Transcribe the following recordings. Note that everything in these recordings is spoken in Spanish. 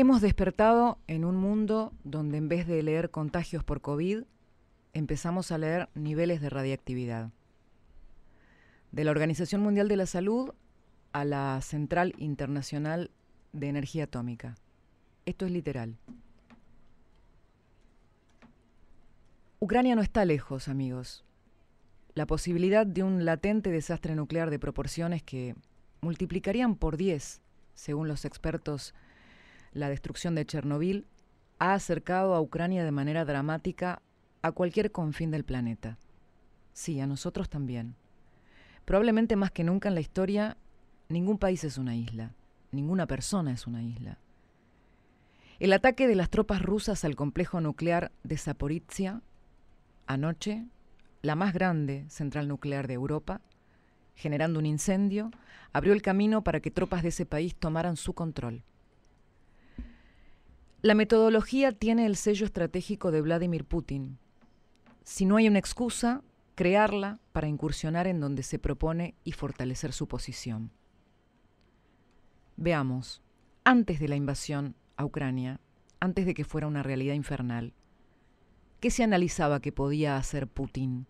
Hemos despertado en un mundo donde en vez de leer contagios por COVID, empezamos a leer niveles de radiactividad. De la Organización Mundial de la Salud a la Central Internacional de Energía Atómica. Esto es literal. Ucrania no está lejos, amigos. La posibilidad de un latente desastre nuclear de proporciones que multiplicarían por 10, según los expertos, la destrucción de Chernobyl ha acercado a Ucrania de manera dramática a cualquier confín del planeta. Sí, a nosotros también. Probablemente más que nunca en la historia, ningún país es una isla, ninguna persona es una isla. El ataque de las tropas rusas al complejo nuclear de Zaporizhia anoche, la más grande central nuclear de Europa, generando un incendio, abrió el camino para que tropas de ese país tomaran su control. La metodología tiene el sello estratégico de Vladimir Putin. Si no hay una excusa, crearla para incursionar en donde se propone y fortalecer su posición. Veamos, antes de la invasión a Ucrania, antes de que fuera una realidad infernal, ¿qué se analizaba que podía hacer Putin?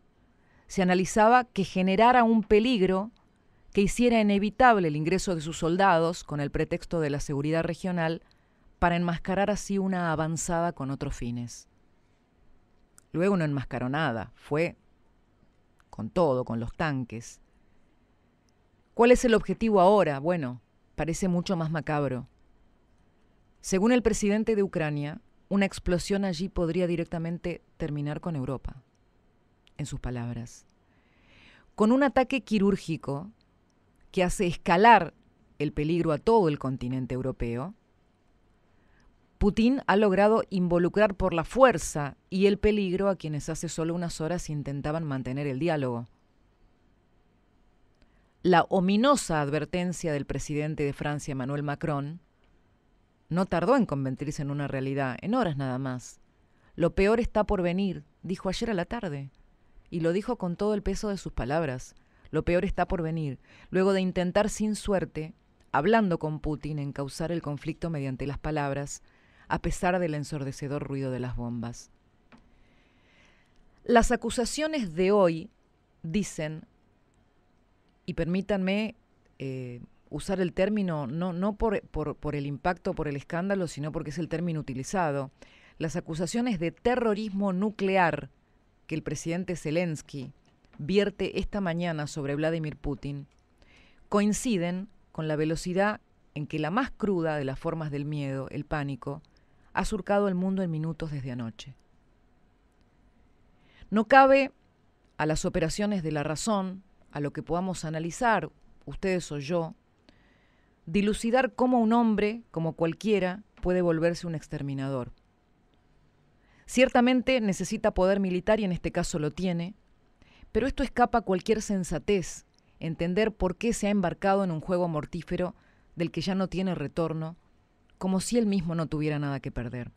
Se analizaba que generara un peligro que hiciera inevitable el ingreso de sus soldados con el pretexto de la seguridad regional para enmascarar así una avanzada con otros fines. Luego no enmascaró nada, fue con todo, con los tanques. ¿Cuál es el objetivo ahora? Bueno, parece mucho más macabro. Según el presidente de Ucrania, una explosión allí podría directamente terminar con Europa, en sus palabras. Con un ataque quirúrgico que hace escalar el peligro a todo el continente europeo, Putin ha logrado involucrar por la fuerza y el peligro a quienes hace solo unas horas intentaban mantener el diálogo. La ominosa advertencia del presidente de Francia, Emmanuel Macron, no tardó en convertirse en una realidad, en horas nada más. Lo peor está por venir, dijo ayer a la tarde, y lo dijo con todo el peso de sus palabras. Lo peor está por venir, luego de intentar sin suerte, hablando con Putin, en causar el conflicto mediante las palabras, a pesar del ensordecedor ruido de las bombas. Las acusaciones de hoy dicen, y permítanme eh, usar el término no, no por, por el impacto, por el escándalo, sino porque es el término utilizado, las acusaciones de terrorismo nuclear que el presidente Zelensky vierte esta mañana sobre Vladimir Putin coinciden con la velocidad en que la más cruda de las formas del miedo, el pánico, ha surcado el mundo en minutos desde anoche. No cabe a las operaciones de la razón, a lo que podamos analizar, ustedes o yo, dilucidar cómo un hombre, como cualquiera, puede volverse un exterminador. Ciertamente necesita poder militar y en este caso lo tiene, pero esto escapa a cualquier sensatez, entender por qué se ha embarcado en un juego mortífero del que ya no tiene retorno como si él mismo no tuviera nada que perder.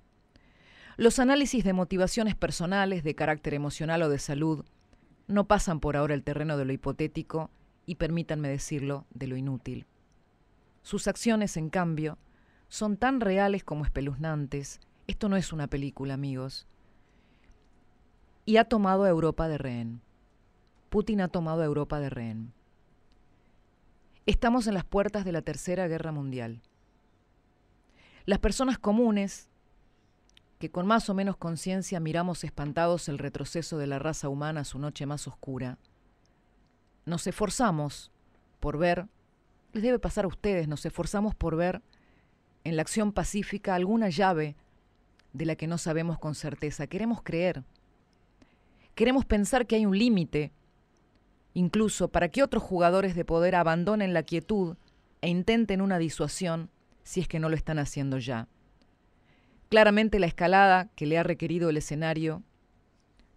Los análisis de motivaciones personales, de carácter emocional o de salud, no pasan por ahora el terreno de lo hipotético y, permítanme decirlo, de lo inútil. Sus acciones, en cambio, son tan reales como espeluznantes. Esto no es una película, amigos. Y ha tomado a Europa de rehén. Putin ha tomado a Europa de rehén. Estamos en las puertas de la Tercera Guerra Mundial. Las personas comunes, que con más o menos conciencia miramos espantados el retroceso de la raza humana a su noche más oscura, nos esforzamos por ver, les debe pasar a ustedes, nos esforzamos por ver en la acción pacífica alguna llave de la que no sabemos con certeza. Queremos creer. Queremos pensar que hay un límite, incluso para que otros jugadores de poder abandonen la quietud e intenten una disuasión si es que no lo están haciendo ya. Claramente la escalada que le ha requerido el escenario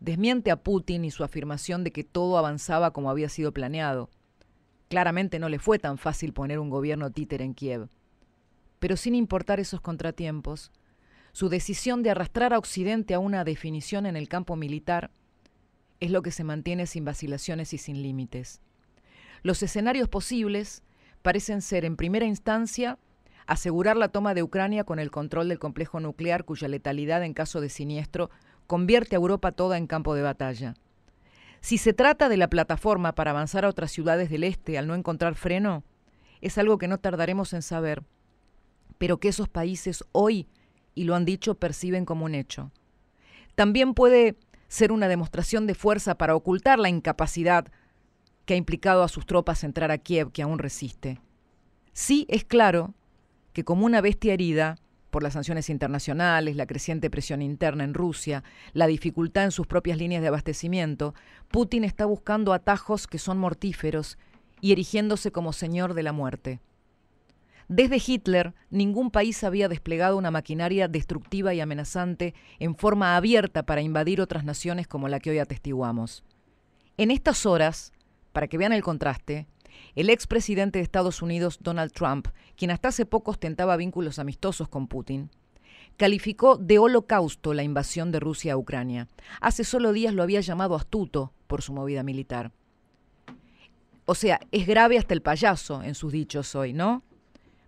desmiente a Putin y su afirmación de que todo avanzaba como había sido planeado. Claramente no le fue tan fácil poner un gobierno títer en Kiev. Pero sin importar esos contratiempos, su decisión de arrastrar a Occidente a una definición en el campo militar es lo que se mantiene sin vacilaciones y sin límites. Los escenarios posibles parecen ser en primera instancia asegurar la toma de Ucrania con el control del complejo nuclear cuya letalidad en caso de siniestro convierte a Europa toda en campo de batalla. Si se trata de la plataforma para avanzar a otras ciudades del este al no encontrar freno, es algo que no tardaremos en saber, pero que esos países hoy, y lo han dicho, perciben como un hecho. También puede ser una demostración de fuerza para ocultar la incapacidad que ha implicado a sus tropas entrar a Kiev, que aún resiste. Sí es claro que como una bestia herida por las sanciones internacionales, la creciente presión interna en Rusia, la dificultad en sus propias líneas de abastecimiento, Putin está buscando atajos que son mortíferos y erigiéndose como señor de la muerte. Desde Hitler, ningún país había desplegado una maquinaria destructiva y amenazante en forma abierta para invadir otras naciones como la que hoy atestiguamos. En estas horas, para que vean el contraste, el expresidente de Estados Unidos Donald Trump, quien hasta hace poco ostentaba vínculos amistosos con Putin, calificó de holocausto la invasión de Rusia a Ucrania. Hace solo días lo había llamado astuto por su movida militar. O sea, es grave hasta el payaso en sus dichos hoy, ¿no?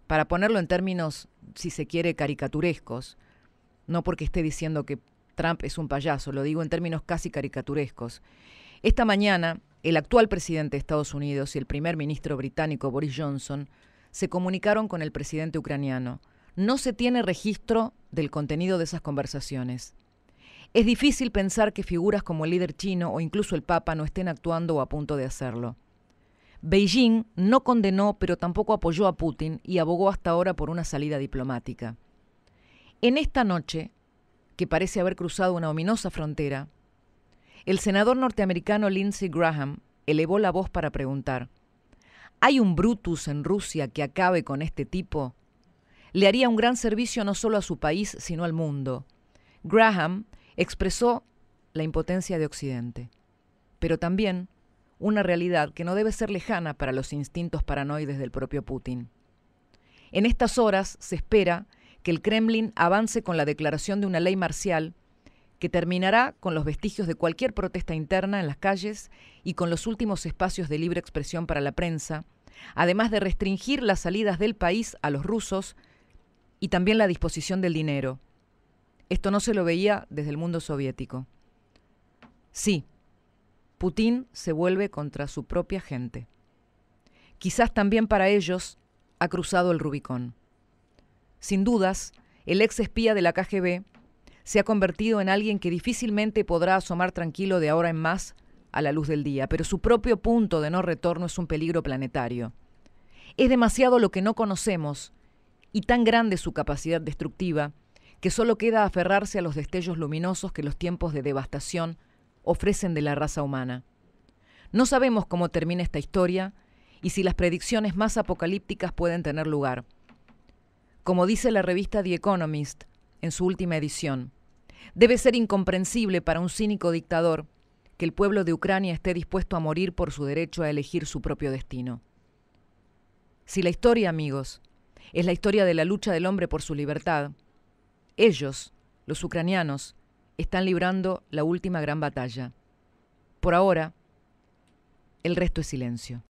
Para ponerlo en términos, si se quiere, caricaturescos, no porque esté diciendo que Trump es un payaso, lo digo en términos casi caricaturescos. Esta mañana, el actual presidente de Estados Unidos y el primer ministro británico Boris Johnson se comunicaron con el presidente ucraniano. No se tiene registro del contenido de esas conversaciones. Es difícil pensar que figuras como el líder chino o incluso el Papa no estén actuando o a punto de hacerlo. Beijing no condenó, pero tampoco apoyó a Putin y abogó hasta ahora por una salida diplomática. En esta noche, que parece haber cruzado una ominosa frontera, el senador norteamericano Lindsey Graham elevó la voz para preguntar, ¿hay un Brutus en Rusia que acabe con este tipo? Le haría un gran servicio no solo a su país, sino al mundo. Graham expresó la impotencia de Occidente, pero también una realidad que no debe ser lejana para los instintos paranoides del propio Putin. En estas horas se espera que el Kremlin avance con la declaración de una ley marcial que terminará con los vestigios de cualquier protesta interna en las calles y con los últimos espacios de libre expresión para la prensa, además de restringir las salidas del país a los rusos y también la disposición del dinero. Esto no se lo veía desde el mundo soviético. Sí, Putin se vuelve contra su propia gente. Quizás también para ellos ha cruzado el Rubicón. Sin dudas, el ex espía de la KGB se ha convertido en alguien que difícilmente podrá asomar tranquilo de ahora en más a la luz del día, pero su propio punto de no retorno es un peligro planetario. Es demasiado lo que no conocemos y tan grande su capacidad destructiva que solo queda aferrarse a los destellos luminosos que los tiempos de devastación ofrecen de la raza humana. No sabemos cómo termina esta historia y si las predicciones más apocalípticas pueden tener lugar. Como dice la revista The Economist en su última edición, Debe ser incomprensible para un cínico dictador que el pueblo de Ucrania esté dispuesto a morir por su derecho a elegir su propio destino. Si la historia, amigos, es la historia de la lucha del hombre por su libertad, ellos, los ucranianos, están librando la última gran batalla. Por ahora, el resto es silencio.